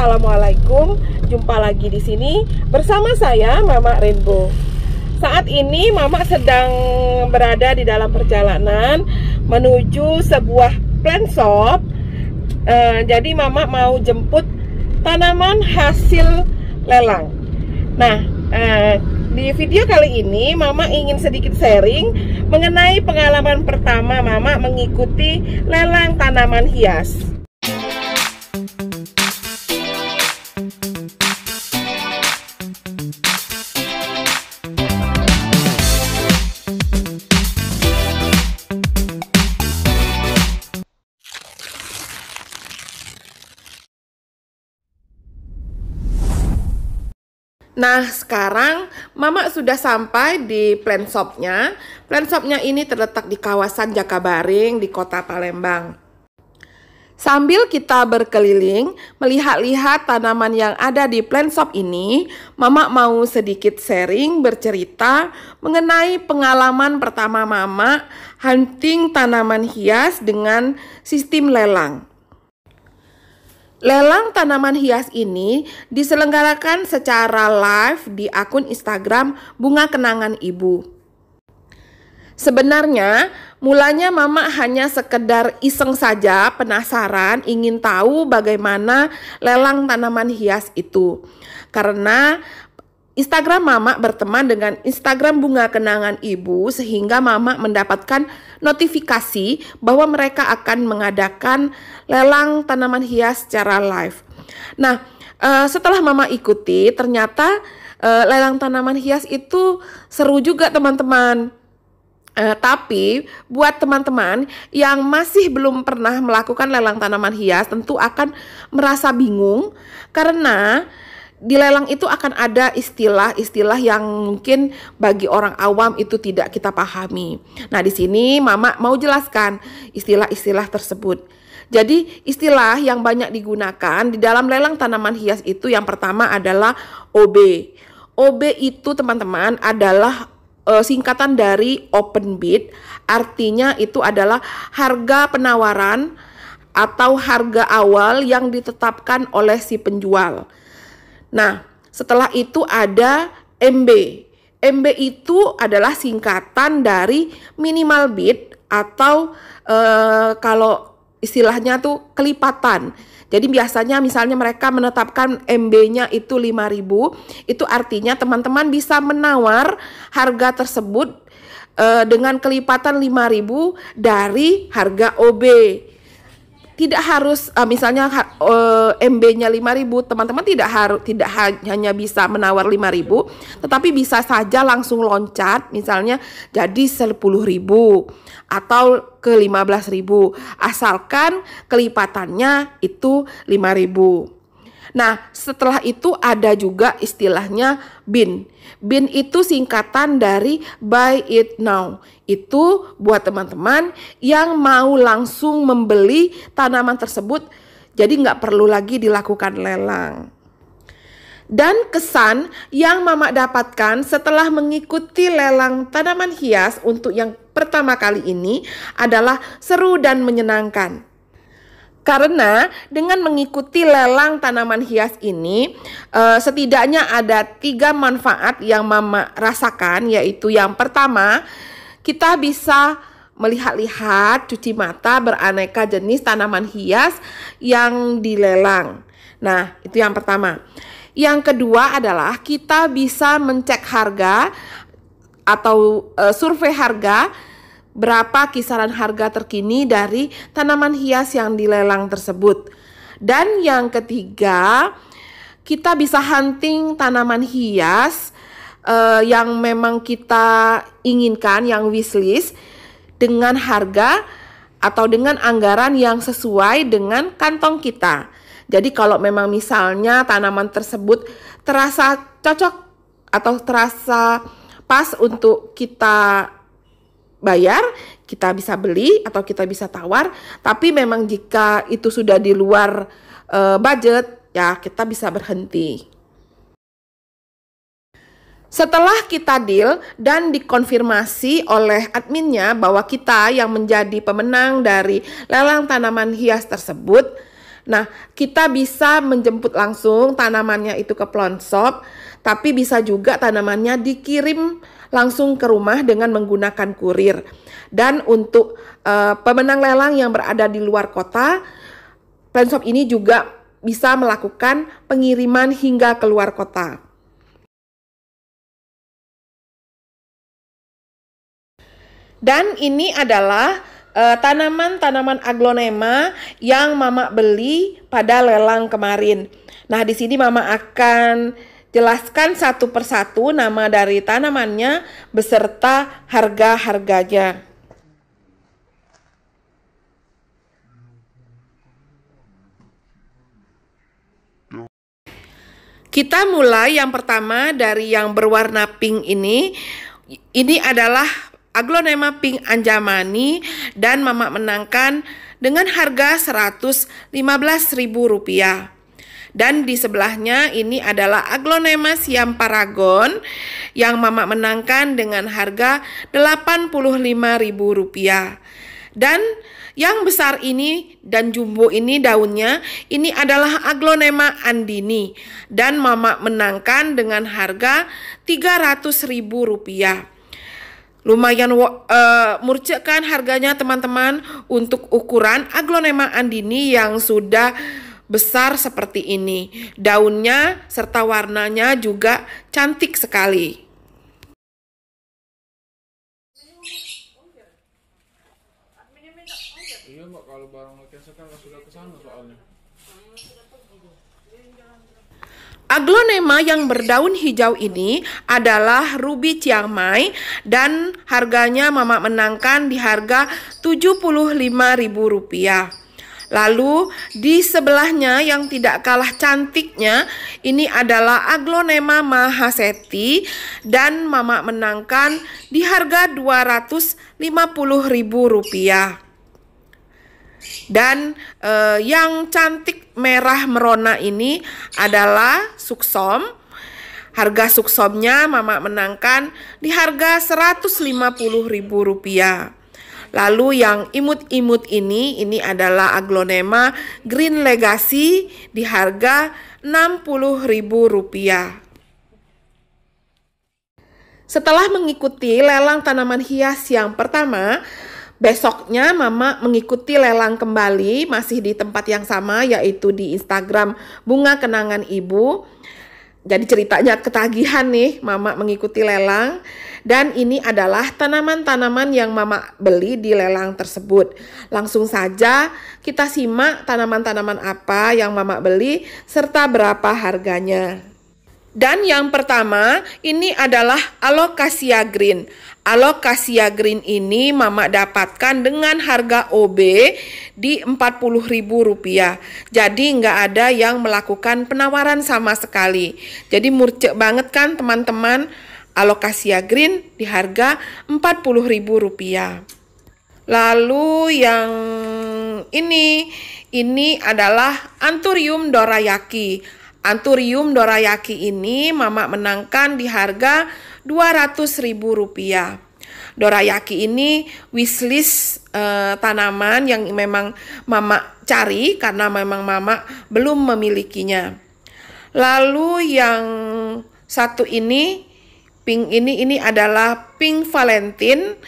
Assalamualaikum. Jumpa lagi di sini bersama saya Mama Rainbow. Saat ini Mama sedang berada di dalam perjalanan menuju sebuah plant shop. E, jadi Mama mau jemput tanaman hasil lelang. Nah, e, di video kali ini Mama ingin sedikit sharing mengenai pengalaman pertama Mama mengikuti lelang tanaman hias. Nah, sekarang Mama sudah sampai di plan shopnya. Plan shopnya ini terletak di kawasan Jakabaring di kota Palembang. Sambil kita berkeliling melihat-lihat tanaman yang ada di plant shop ini, Mama mau sedikit sharing bercerita mengenai pengalaman pertama Mama hunting tanaman hias dengan sistem lelang. Lelang tanaman hias ini diselenggarakan secara live di akun Instagram Bunga Kenangan Ibu. Sebenarnya, mulanya Mama hanya sekedar iseng saja penasaran ingin tahu bagaimana lelang tanaman hias itu. Karena Instagram Mama berteman dengan Instagram Bunga Kenangan Ibu sehingga Mama mendapatkan notifikasi bahwa mereka akan mengadakan lelang tanaman hias secara live. Nah, uh, setelah Mama ikuti ternyata uh, lelang tanaman hias itu seru juga teman-teman. Uh, tapi buat teman-teman yang masih belum pernah melakukan lelang tanaman hias tentu akan merasa bingung karena di lelang itu akan ada istilah-istilah yang mungkin bagi orang awam itu tidak kita pahami. Nah, di sini Mama mau jelaskan istilah-istilah tersebut. Jadi, istilah yang banyak digunakan di dalam lelang tanaman hias itu yang pertama adalah OB. OB itu teman-teman adalah e, singkatan dari open bid, artinya itu adalah harga penawaran atau harga awal yang ditetapkan oleh si penjual. Nah, setelah itu ada MB. MB itu adalah singkatan dari minimal bit atau e, kalau istilahnya tuh kelipatan. Jadi biasanya misalnya mereka menetapkan MB-nya itu 5000, itu artinya teman-teman bisa menawar harga tersebut e, dengan kelipatan 5000 dari harga OB tidak harus uh, misalnya uh, MB-nya 5000, teman-teman tidak harus tidak ha hanya bisa menawar 5000, tetapi bisa saja langsung loncat misalnya jadi 10000 atau ke 15000 asalkan kelipatannya itu 5000. Nah, setelah itu ada juga istilahnya BIN. BIN itu singkatan dari buy it now. Itu buat teman-teman yang mau langsung membeli tanaman tersebut, jadi nggak perlu lagi dilakukan lelang dan kesan yang Mama dapatkan setelah mengikuti lelang tanaman hias untuk yang pertama kali ini adalah seru dan menyenangkan. Karena dengan mengikuti lelang tanaman hias ini, eh, setidaknya ada tiga manfaat yang Mama rasakan, yaitu yang pertama, kita bisa melihat-lihat, cuci mata beraneka jenis tanaman hias yang dilelang. Nah, itu yang pertama. Yang kedua adalah kita bisa mencek harga atau uh, survei harga berapa kisaran harga terkini dari tanaman hias yang dilelang tersebut. Dan yang ketiga, kita bisa hunting tanaman hias uh, yang memang kita inginkan, yang wishlist dengan harga atau dengan anggaran yang sesuai dengan kantong kita. Jadi kalau memang misalnya tanaman tersebut terasa cocok atau terasa pas untuk kita bayar, kita bisa beli atau kita bisa tawar. Tapi memang jika itu sudah di luar uh, budget, ya kita bisa berhenti. Setelah kita deal dan dikonfirmasi oleh adminnya bahwa kita yang menjadi pemenang dari lelang tanaman hias tersebut, nah kita bisa menjemput langsung tanamannya itu ke plant shop, tapi bisa juga tanamannya dikirim langsung ke rumah dengan menggunakan kurir. Dan untuk uh, pemenang lelang yang berada di luar kota, Planshop ini juga bisa melakukan pengiriman hingga ke luar kota. Dan ini adalah eh, tanaman-tanaman uh, aglonema yang Mama beli pada lelang kemarin. Nah, di sini Mama akan Jelaskan satu persatu nama dari tanamannya beserta harga-harganya. Kita mulai yang pertama dari yang berwarna pink ini. Ini adalah aglonema pink anjamani dan Mama menangkan dengan harga Rp115.000. Dan di sebelahnya ini adalah aglonema siam paragon yang Mama menangkan dengan harga Rp85.000. Dan yang besar ini dan jumbo ini daunnya ini adalah aglonema andini dan Mama menangkan dengan harga Rp300.000 lumayan uh, kan harganya teman-teman untuk ukuran aglonema andini yang sudah besar seperti ini. Daunnya serta warnanya juga cantik sekali. Iya Aglonema yang berdaun hijau ini adalah ruby Chiang Mai dan harganya Mama menangkan di harga Rp75.000. Lalu di sebelahnya yang tidak kalah cantiknya ini adalah aglonema mahaseti dan Mama menangkan di harga Rp250.000. Dan eh, yang cantik merah merona ini adalah suksom. Harga suksomnya Mama menangkan di harga Rp150.000. Lalu yang imut-imut ini ini adalah aglonema Green Legacy di harga Rp60.000. Setelah mengikuti lelang tanaman hias yang pertama, besoknya Mama mengikuti lelang kembali masih di tempat yang sama yaitu di Instagram Bunga Kenangan Ibu. Jadi ceritanya ketagihan nih mama mengikuti lelang dan ini adalah tanaman-tanaman yang mama beli di lelang tersebut. Langsung saja kita simak tanaman-tanaman apa yang mama beli serta berapa harganya. Dan yang pertama, ini adalah alokasia green. Alokasia green ini mama dapatkan dengan harga OB di Rp40.000. Jadi nggak ada yang melakukan penawaran sama sekali. Jadi murcek banget kan teman-teman alokasia green di harga Rp40.000. Lalu yang ini, ini adalah Anturium dorayaki Anturium dorayaki ini mama menangkan di harga Rp200.000. Dorayaki ini wishlist uh, tanaman yang memang mama cari karena memang mama belum memilikinya. Lalu yang satu ini pink ini ini adalah pink Valentine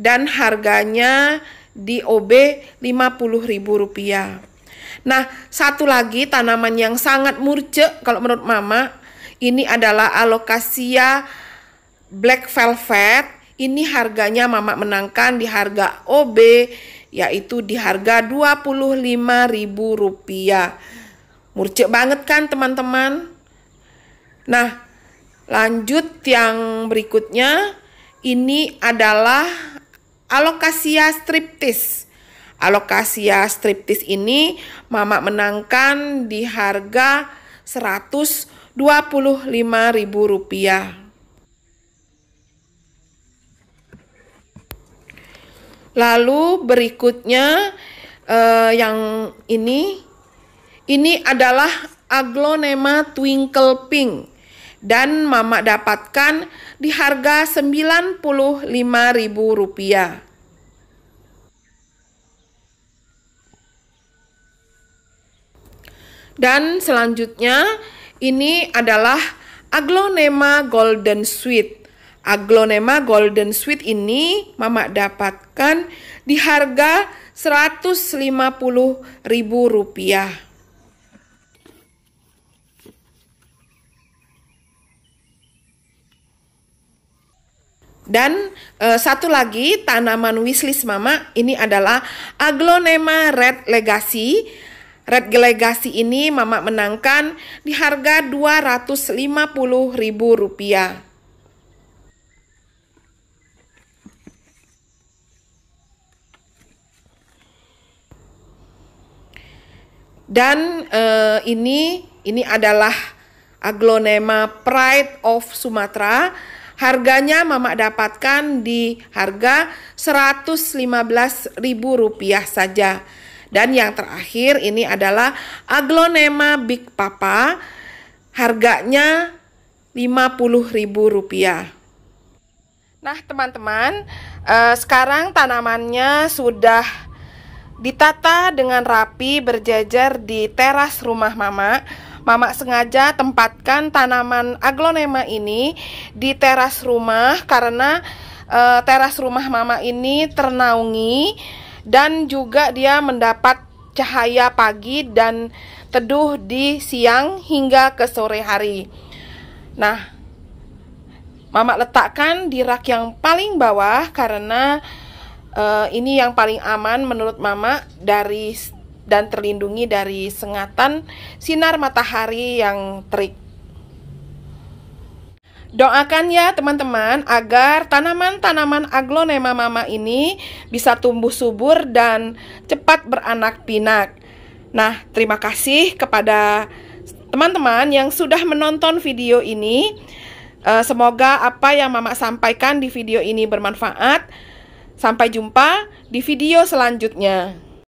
dan harganya di OB Rp50.000. Nah, satu lagi tanaman yang sangat murce kalau menurut Mama ini adalah alokasia black velvet. Ini harganya Mama menangkan di harga OB yaitu di harga Rp25.000. Murce banget kan teman-teman? Nah, lanjut yang berikutnya ini adalah alokasia striptis. Alokasia striptis ini Mama menangkan di harga Rp125.000. Lalu berikutnya eh, yang ini ini adalah aglonema twinkle pink dan Mama dapatkan di harga Rp95.000. Dan selanjutnya ini adalah aglonema golden sweet. Aglonema Golden Sweet ini Mama dapatkan di harga Rp150.000. Dan e, satu lagi tanaman wishlist Mama ini adalah Aglonema Red Legacy Red Gelegasi ini Mama menangkan di harga Rp250.000. Dan eh, ini ini adalah aglonema Pride of Sumatera. Harganya Mama dapatkan di harga Rp115.000 saja. Dan yang terakhir ini adalah aglonema Big Papa. Harganya Rp50.000. Nah, teman-teman, eh, sekarang tanamannya sudah ditata dengan rapi berjajar di teras rumah Mama. Mama sengaja tempatkan tanaman aglonema ini di teras rumah karena e, teras rumah Mama ini ternaungi dan juga dia mendapat cahaya pagi dan teduh di siang hingga ke sore hari. Nah, Mama letakkan di rak yang paling bawah karena uh, ini yang paling aman menurut Mama dari dan terlindungi dari sengatan sinar matahari yang terik. Doakan ya teman-teman agar tanaman-tanaman aglonema mama ini bisa tumbuh subur dan cepat beranak pinak. Nah, terima kasih kepada teman-teman yang sudah menonton video ini. Eh, semoga apa yang Mama sampaikan di video ini bermanfaat. Sampai jumpa di video selanjutnya.